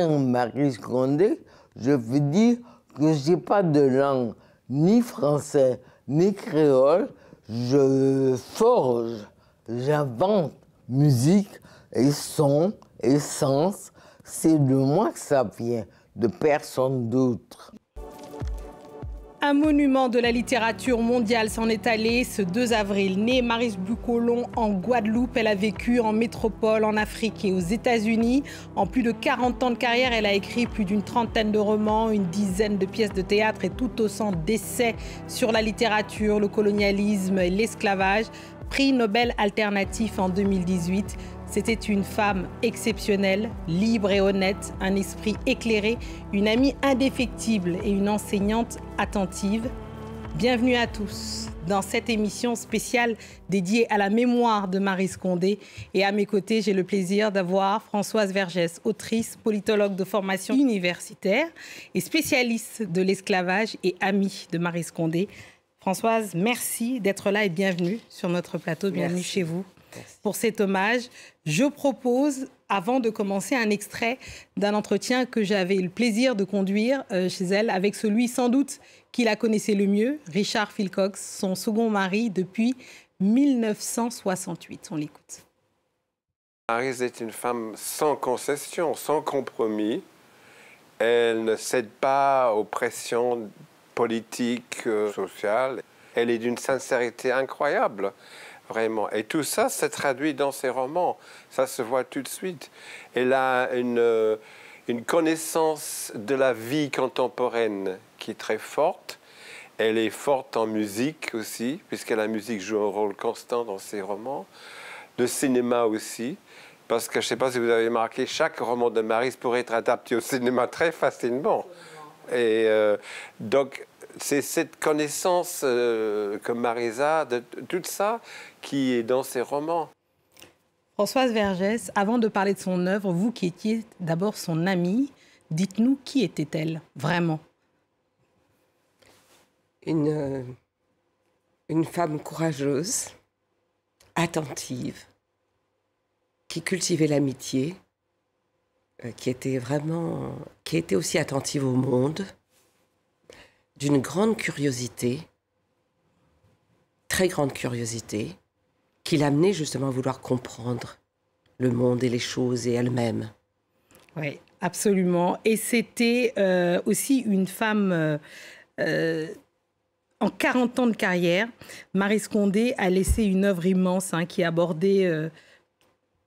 en Marie Condé, je veux dire que n'ai pas de langue ni français ni créole. Je forge, j'invente musique et son et sens. C'est de moi que ça vient, de personne d'autre. Un monument de la littérature mondiale s'en est allé ce 2 avril. Née Maris Bucolon en Guadeloupe, elle a vécu en métropole, en Afrique et aux États-Unis. En plus de 40 ans de carrière, elle a écrit plus d'une trentaine de romans, une dizaine de pièces de théâtre et tout au sens d'essais sur la littérature, le colonialisme et l'esclavage. Prix Nobel alternatif en 2018. C'était une femme exceptionnelle, libre et honnête, un esprit éclairé, une amie indéfectible et une enseignante attentive. Bienvenue à tous dans cette émission spéciale dédiée à la mémoire de Marie Scondé. Et à mes côtés, j'ai le plaisir d'avoir Françoise Vergès, autrice, politologue de formation universitaire et spécialiste de l'esclavage et amie de Marie Scondé. Françoise, merci d'être là et bienvenue sur notre plateau. Bienvenue chez vous pour cet hommage. Je propose, avant de commencer, un extrait d'un entretien que j'avais eu le plaisir de conduire euh, chez elle avec celui sans doute qui la connaissait le mieux, Richard Philcox, son second mari depuis 1968. On l'écoute. Marise est une femme sans concession, sans compromis. Elle ne cède pas aux pressions politiques, euh, sociales. Elle est d'une sincérité incroyable. Et tout ça se traduit dans ses romans. Ça se voit tout de suite. Elle a une, euh, une connaissance de la vie contemporaine qui est très forte. Elle est forte en musique aussi, puisque la musique joue un rôle constant dans ses romans. Le cinéma aussi parce que je ne sais pas si vous avez remarqué, chaque roman de Maris pourrait être adapté au cinéma très facilement. Et euh, donc, c'est cette connaissance comme euh, Marisa, de, tout ça qui est dans ses romans. Françoise Vergès, avant de parler de son œuvre, vous qui étiez d'abord son amie, dites-nous qui était-elle vraiment euh, une, femme courageuse, attentive, qui cultivait l'amitié, euh, qui était vraiment, qui était aussi attentive au monde d'une grande curiosité, très grande curiosité, qui l'amenait justement à vouloir comprendre le monde et les choses et elle-même. Oui, absolument. Et c'était euh, aussi une femme... Euh, euh, en 40 ans de carrière, Marie Scondé a laissé une œuvre immense hein, qui abordait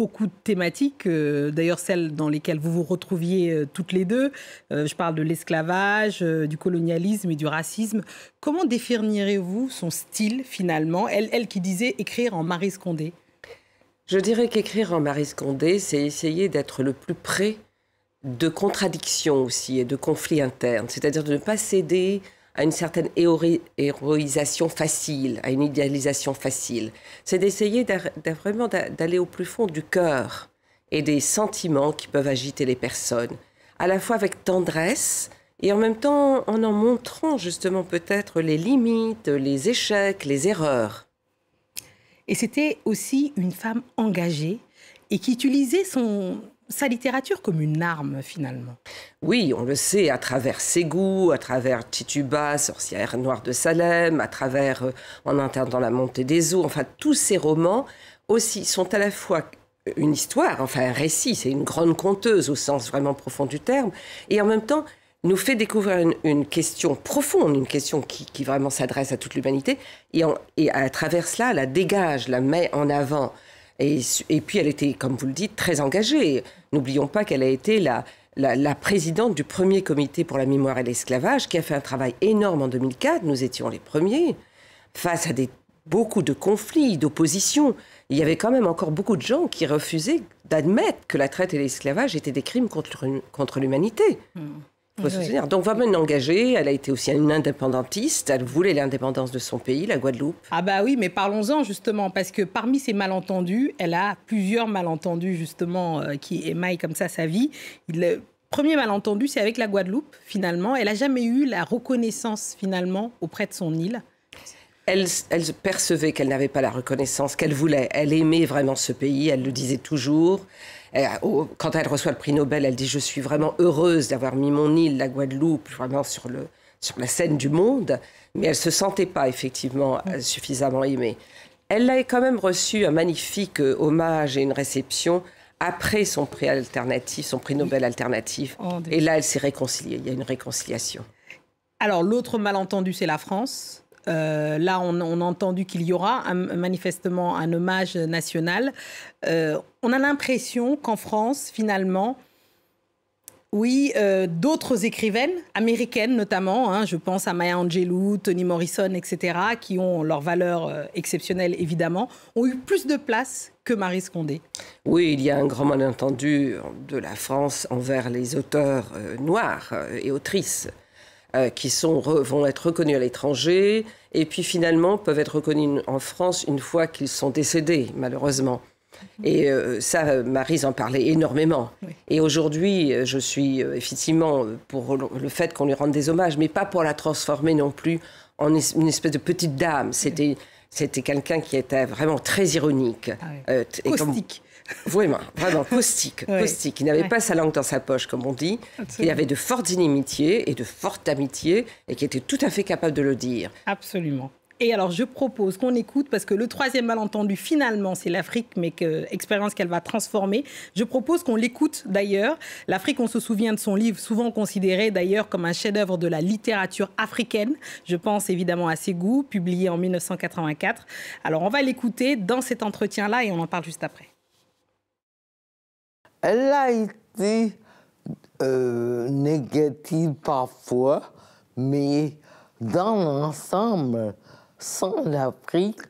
beaucoup de thématiques, euh, d'ailleurs celles dans lesquelles vous vous retrouviez euh, toutes les deux. Euh, je parle de l'esclavage, du colonialisme et du racisme. Comment définirez-vous son style finalement elle, elle qui disait écrire en Marie Scondé Je dirais qu'écrire en Marie Scondé, c'est essayer d'être le plus près de contradictions aussi et de conflits internes, c'est-à-dire de ne pas céder à une certaine héroïsation facile, à une idéalisation facile. C'est d'essayer vraiment d'aller au plus fond du cœur et des sentiments qui peuvent agiter les personnes, à la fois avec tendresse et en même temps en en montrant justement peut-être les limites, les échecs, les erreurs. Et c'était aussi une femme engagée et qui utilisait son, sa littérature comme une arme finalement. Oui, on le sait à travers Ségou, à travers Tituba, Sorcière noire de Salem, à travers euh, En Interdant la montée des eaux, enfin tous ces romans aussi sont à la fois une histoire, enfin un récit, c'est une grande conteuse au sens vraiment profond du terme, et en même temps nous fait découvrir une, question profonde, une question qui, vraiment s'adresse à toute l'humanité, et, et, à travers cela la dégage, la met en avant. Et, puis elle était, comme vous le dites, très engagée. N'oublions pas qu'elle a été la, présidente du premier comité pour la mémoire et l'esclavage, qui a fait un travail énorme en 2004. Nous étions les premiers face à beaucoup de conflits, d'oppositions. Il y avait quand même encore beaucoup de gens qui refusaient d'admettre que la traite et l'esclavage étaient des crimes contre, l'humanité. Hmm. Donc, va se souvenir. Donc engagée, elle a été aussi une indépendantiste, elle voulait l'indépendance de son pays, la Guadeloupe. Ah bah oui, mais parlons-en justement, parce que parmi ces malentendus, elle a plusieurs malentendus justement euh, qui émaillent comme ça sa vie. Le premier malentendu, c'est avec la Guadeloupe finalement. Elle n'a jamais eu la reconnaissance finalement auprès de son île. elle, percevait qu'elle n'avait pas la reconnaissance qu'elle voulait. Elle aimait vraiment ce pays, elle le disait toujours. Euh, oh, quand elle reçoit le prix Nobel, elle dit Je suis vraiment heureuse d'avoir mis mon île, la Guadeloupe, vraiment sur, le, sur la scène du monde. Mais elle ne se sentait pas effectivement euh, suffisamment aimée. Elle a quand même reçu un magnifique euh, hommage et une réception après son prix alternatif, son prix Nobel alternatif. Oh, et là, elle s'est réconciliée. Il y a une réconciliation. Alors, l'autre malentendu, c'est la France. Euh, là, on, a entendu qu'il y aura manifestement un hommage national. Euh, on a l'impression qu'en France, finalement, oui, euh, d'autres écrivaines, américaines notamment, hein, je pense à Maya Angelou, Toni Morrison, etc., qui ont leur valeur exceptionnelle évidemment, ont eu plus de place que Marie Scondé. Oui, il y a un grand malentendu de la France envers les auteurs noirs et autrices. Euh, qui sont, vont être reconnus à l'étranger et puis finalement peuvent être reconnus en France une fois qu'ils sont décédés, malheureusement. Mhm. Et euh, ça, euh, Marise en parlait énormément. Et aujourd'hui, je suis effectivement pour le fait qu'on lui rende des hommages, mais pas pour la transformer non plus en une espèce de petite dame. C'était quelqu'un qui était vraiment très ironique. Ah Caustique. Vraiment, vraiment caustique, postique. Il n'avait pas sa langue dans sa poche, comme on dit. Il avait de fortes inimitiés et de fortes amitiés et qui était tout à fait capable de le dire. Absolument. Et alors, je propose qu'on écoute, parce que le troisième malentendu, finalement, c'est l'Afrique, mais que, expérience qu'elle va transformer. Je propose qu'on l'écoute d'ailleurs. L'Afrique, on se souvient de son livre, souvent considéré d'ailleurs comme un chef-d'œuvre de la littérature africaine. Je pense évidemment à ses goûts, publié en 1984. Alors, on va l'écouter dans cet entretien-là et on en parle juste après. Elle a été euh, négative parfois, mais dans l'ensemble, sans l'Afrique,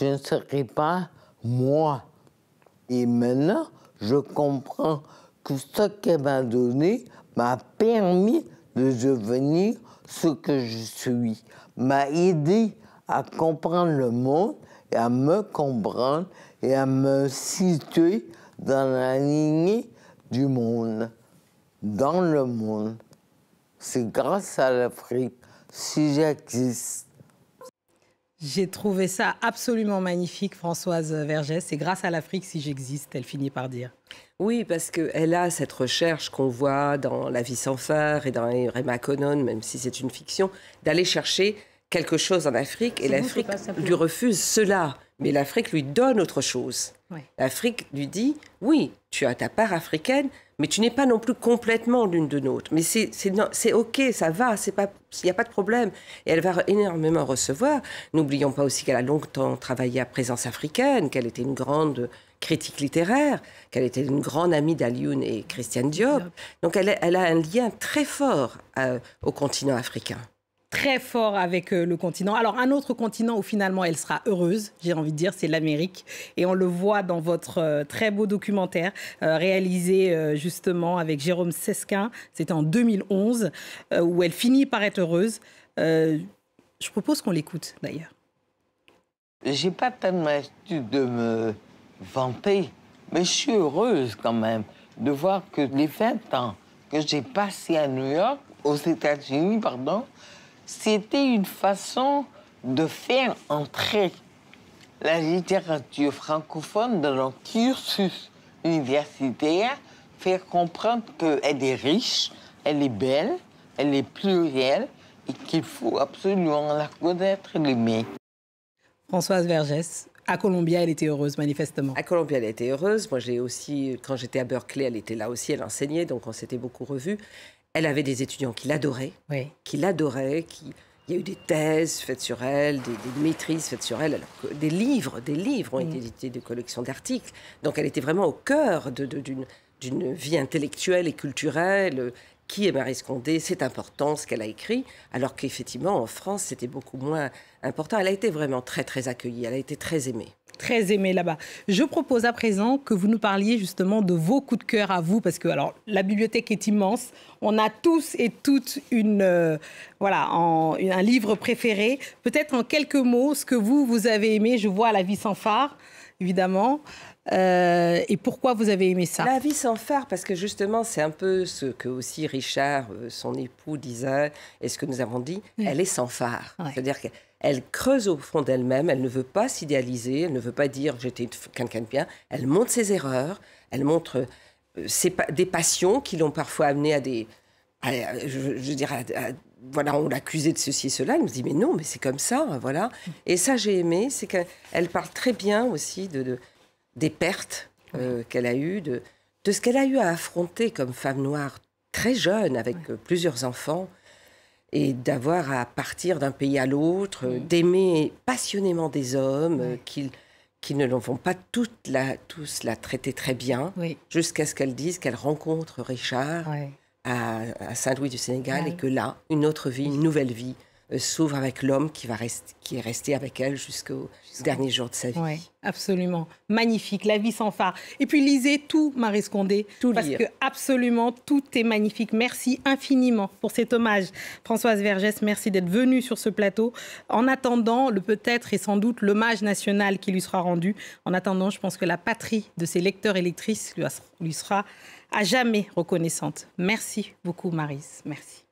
je ne serais pas moi. Et maintenant, je comprends que ce qu'elle m'a donné m'a permis de devenir ce que je suis, m'a aidé à comprendre le monde et à me comprendre et à me situer dans la lignée du monde, dans le monde. C'est grâce à l'Afrique si j'existe. J'ai trouvé ça absolument magnifique, Françoise Vergès. C'est grâce à l'Afrique si j'existe, elle finit par dire. Oui, parce qu'elle a cette recherche qu'on voit dans La vie sans phare et dans Emma Conon, même si c'est une fiction, d'aller chercher quelque chose en Afrique et l'Afrique lui refuse cela. Mais l'Afrique lui donne autre chose. L'Afrique lui dit oui, tu as ta part africaine, mais tu n'es pas non plus complètement l'une de nôtre. Mais c'est OK, ça va, il n'y a pas de problème. Et elle va énormément recevoir. N'oublions pas aussi qu'elle a longtemps travaillé à Présence africaine, qu'elle était une grande critique littéraire, qu'elle était une grande amie d'Alioun et Christian Diop. Donc elle, a un lien très fort euh, au continent africain très fort avec euh, le continent. Alors un autre continent où finalement elle sera heureuse, j'ai envie de dire, c'est l'Amérique. Et on le voit dans votre euh, très beau documentaire euh, réalisé justement avec Jérôme Sesquin, c'était en 2011, où elle finit par être heureuse. je propose qu'on l'écoute d'ailleurs. J'ai pas tellement l'habitude de me vanter, mais je suis heureuse quand même de voir que les 20 ans que j'ai passés à New York, aux États-Unis, pardon, c'était une façon de faire entrer la littérature francophone dans le cursus universitaire, faire comprendre qu'elle est riche, elle est belle, elle est plurielle et qu'il faut absolument la connaître, l'aimer. Françoise Vergès, à Columbia, elle était heureuse, manifestement. À Columbia, elle était heureuse. Moi, j'ai aussi, quand j'étais à Berkeley, elle était là aussi, elle enseignait, donc on s'était beaucoup revus. Elle avait des étudiants qui l'adoraient, qui l'adoraient, qui... Il y a eu des thèses faites sur elle, des, maîtrises faites sur elle, alors des livres, des livres ont mm. été édités, des collections d'articles. Donc elle était vraiment au cœur d'une vie intellectuelle et culturelle. Qui est Marie Scondé C'est important ce qu'elle a écrit, alors qu'effectivement en France c'était beaucoup moins important. Elle a été vraiment très très accueillie, elle a été très aimée très aimé là-bas. Je propose à présent que vous nous parliez justement de vos coups de cœur à vous, parce que alors la bibliothèque est immense. On a tous et toutes une euh, voilà un livre préféré. Peut-être en quelques mots ce que vous vous avez aimé. Je vois La vie sans phare, évidemment. Euh, et pourquoi vous avez aimé ça La vie sans phare, parce que justement, c'est un peu ce que aussi Richard, euh, son époux, disait, et ce que nous avons dit, elle est sans phare. C'est-à-dire qu'elle creuse au fond d'elle-même, elle ne veut pas s'idéaliser, elle ne veut pas dire j'étais quelqu'un de bien, elle montre ses erreurs, elle montre euh, ses, des passions qui l'ont parfois amenée à des... je, je, dirais... voilà, on l'accusait de ceci et cela. Elle nous dit, mais non, mais c'est comme ça, voilà. Mm. Et ça, j'ai aimé, c'est qu'elle parle très bien aussi de des pertes euh, qu'elle a eues, de, ce qu'elle a eu à affronter comme femme noire très jeune, avec euh, plusieurs enfants, et d'avoir à partir d'un pays à l'autre, euh, d'aimer passionnément des hommes, qui ne vont pas toutes tous la traiter très bien, jusqu'à ce qu'elle dise qu'elle rencontre Richard à Saint-Louis du Sénégal et que là, une autre vie, une nouvelle vie euh, s'ouvre avec l'homme qui, est resté avec elle jusqu'au dernier jour de sa vie. Oui, absolument. Magnifique, la vie sans phare. Et puis lisez tout, Marie Scondé, tout parce que absolument tout est magnifique. Merci infiniment pour cet hommage. Françoise Vergès, merci d'être venue sur ce plateau. En attendant, le peut-être et sans doute l'hommage national qui lui sera rendu, en attendant, je pense que la patrie de ses lecteurs et lectrices lui sera à jamais reconnaissante. Merci beaucoup, Marise. Merci.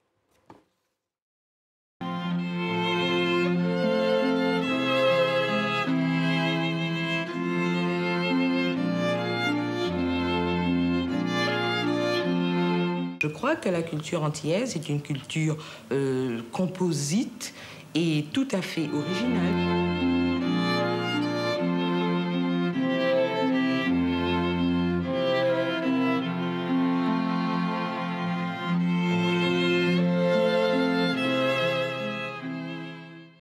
Je crois que la culture antillaise est une culture euh, composite et tout à fait originale.